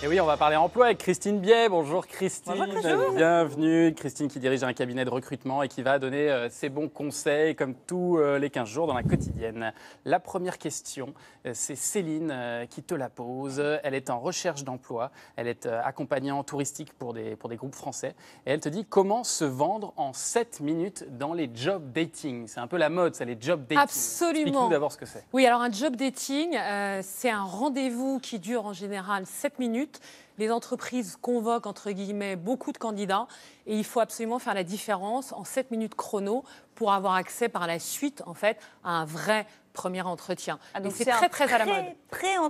Et oui, on va parler emploi avec Christine Biet. Bonjour Christine. Bienvenue. Christine qui dirige un cabinet de recrutement et qui va donner euh, ses bons conseils comme tous euh, les 15 jours dans la quotidienne. La première question, euh, c'est Céline qui te la pose. Elle est en recherche d'emploi. Elle est accompagnante touristique pour des, pour des groupes français. Et elle te dit comment se vendre en 7 minutes dans les job dating. C'est un peu la mode, ça, les job dating. Absolument. nous d'abord ce que c'est. Oui, alors un job dating, c'est un rendez-vous qui dure en général 7 minutes les entreprises convoquent, entre guillemets, beaucoup de candidats et il faut absolument faire la différence en 7 minutes chrono pour avoir accès par la suite, en fait, à un vrai premier entretien. Ah, donc c'est très, très à la mode.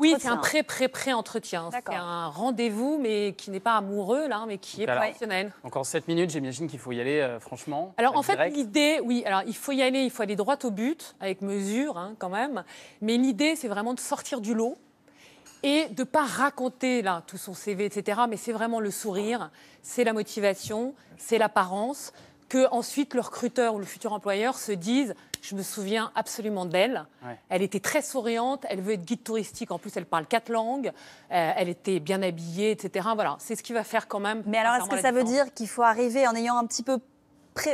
Oui, c'est un pré-pré-pré-entretien. C'est un rendez-vous, mais qui n'est pas amoureux, là, mais qui est professionnel. Encore 7 minutes, j'imagine qu'il faut y aller, euh, franchement. Alors en fait, l'idée, oui, alors il faut y aller, il faut aller droit au but, avec mesure, hein, quand même. Mais l'idée, c'est vraiment de sortir du lot et de ne pas raconter là tout son CV, etc. Mais c'est vraiment le sourire, c'est la motivation, c'est l'apparence que ensuite le recruteur ou le futur employeur se dise je me souviens absolument d'elle. Elle était très souriante, elle veut être guide touristique, en plus elle parle quatre langues, euh, elle était bien habillée, etc. Voilà, c'est ce qui va faire quand même. Mais alors est-ce que ça veut dire qu'il faut arriver en ayant un petit peu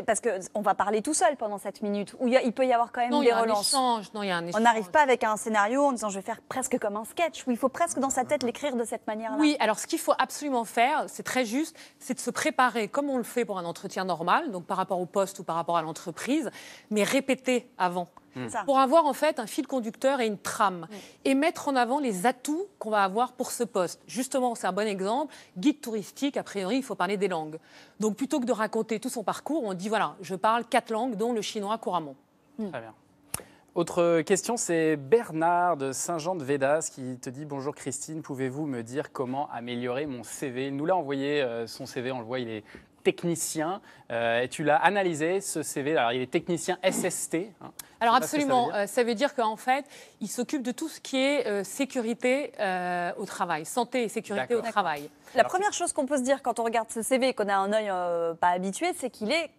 parce qu'on va parler tout seul pendant cette minute, où il, peut y avoir quand même des relances. y a un On n'arrive pas avec un scénario en disant je vais faire presque comme un sketch, où il faut presque dans sa tête l'écrire de cette manière-là. Oui, alors ce qu'il faut absolument faire, c'est très juste, c'est de se préparer comme on le fait pour un entretien normal, donc par rapport au poste ou par rapport à l'entreprise, mais répéter avant. Mm. pour avoir en fait un fil conducteur et une trame mm. et mettre en avant les atouts qu'on va avoir pour ce poste. Justement, c'est un bon exemple. Guide touristique, a priori, il faut parler des langues. Donc plutôt que de raconter tout son parcours, on dit voilà, je parle quatre langues, dont le chinois couramment. Mm. Très bien. Autre question, c'est Bernard de Saint-Jean de Védas qui te dit Bonjour Christine, pouvez-vous me dire comment améliorer mon CV nous l'a envoyé, euh, son CV, on le voit, il est technicien euh, et tu l'as analysé, ce CV. Alors, il est technicien SST. Hein. Alors, absolument. Euh, ça veut, dire, qu'en fait, il s'occupe de tout ce qui est euh, sécurité au travail, santé et sécurité au travail. La première chose qu'on peut se dire quand on regarde ce CV et qu'on a un œil pas habitué, c'est qu'il est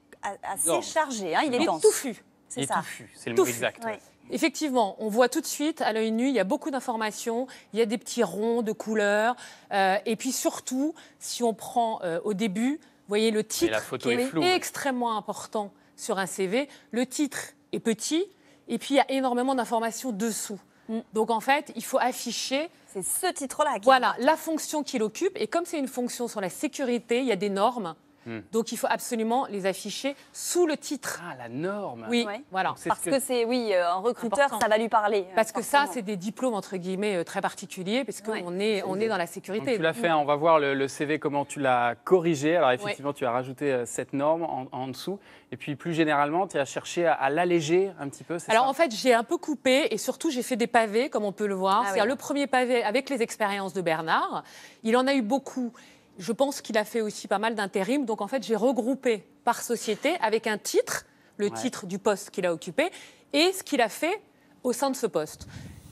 assez chargé. Hein, il est tout dense. touffu. C'est ça. touffu, c'est le mot exact. Effectivement, on voit tout de suite à l'œil nu, il y a beaucoup d'informations, il y a des petits ronds de couleurs, et puis surtout, si on prend au début, voyez le titre qui est, extrêmement important sur un CV. Le titre est petit et puis il y a énormément d'informations dessous. Mm. Donc en fait, il faut afficher. C'est ce titre-là. Voilà, la fonction qu'il occupe. Et comme c'est une fonction sur la sécurité, il y a des normes Hmm. Donc il faut absolument les afficher sous le titre. Ah, la norme Oui, voilà. Parce que, c'est, oui, euh, un recruteur, ça va lui parler. Euh, parce que ça, c'est des diplômes, entre guillemets, euh, très particuliers, parce qu'on est, on est dans la sécurité. Donc, tu l'as fait, hein, on va voir le, CV, comment tu l'as corrigé. Alors effectivement, tu as rajouté cette norme en, dessous. Et puis plus généralement, tu as cherché à, l'alléger un petit peu, Alors en fait, j'ai un peu coupé, et surtout, j'ai fait des pavés, comme on peut le voir. Ah C'est-à-dire le premier pavé avec les expériences de Bernard. Il en a eu beaucoup je pense qu'il a fait aussi pas mal d'intérim. Donc en fait, j'ai regroupé par société avec un titre, le titre du poste qu'il a occupé et ce qu'il a fait au sein de ce poste.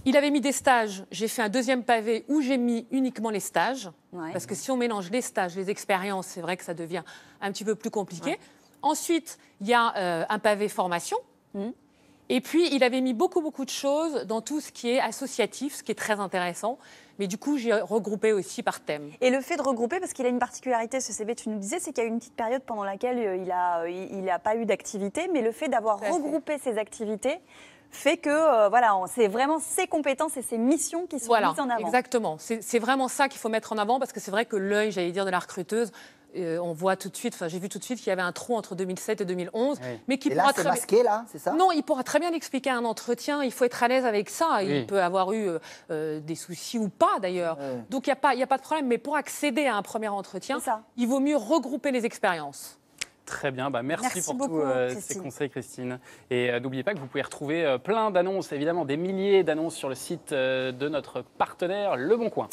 Il avait mis des stages. J'ai fait un deuxième pavé où j'ai mis uniquement les stages. Parce que si on mélange les stages, les expériences, c'est vrai que ça devient un petit peu plus compliqué. Ensuite, il y a euh, un pavé formation. Mmh. Et puis, il avait mis beaucoup, beaucoup de choses dans tout ce qui est associatif, ce qui est très intéressant. Mais du coup, j'ai regroupé aussi par thème. Et le fait de regrouper, parce qu'il a une particularité, ce CV, tu nous disais, c'est qu'il y a eu une petite période pendant laquelle euh, il n'a euh, il a pas eu d'activité, mais le fait d'avoir regroupé ses activités fait que euh, voilà, c'est vraiment ses compétences et ses missions qui sont mises en avant. Exactement, c'est vraiment ça qu'il faut mettre en avant, parce que c'est vrai que l'œil, j'allais dire, de la recruteuse, euh, on voit tout de suite, enfin j'ai vu tout de suite qu'il y avait un trou entre 2007 et 2011, mais qui pourra très masqué c'est ça Non, il pourra très bien expliquer un entretien. Il faut être à l'aise avec ça. Il peut avoir eu euh, euh, des soucis ou pas d'ailleurs. Donc il n'y a pas, de problème. Mais pour accéder à un premier entretien, il vaut mieux regrouper les expériences. Très bien, bah, merci, pour tous ces conseils, Christine. Et n'oubliez pas que vous pouvez retrouver plein d'annonces, évidemment des milliers d'annonces sur le site de notre partenaire Le Bon Coin.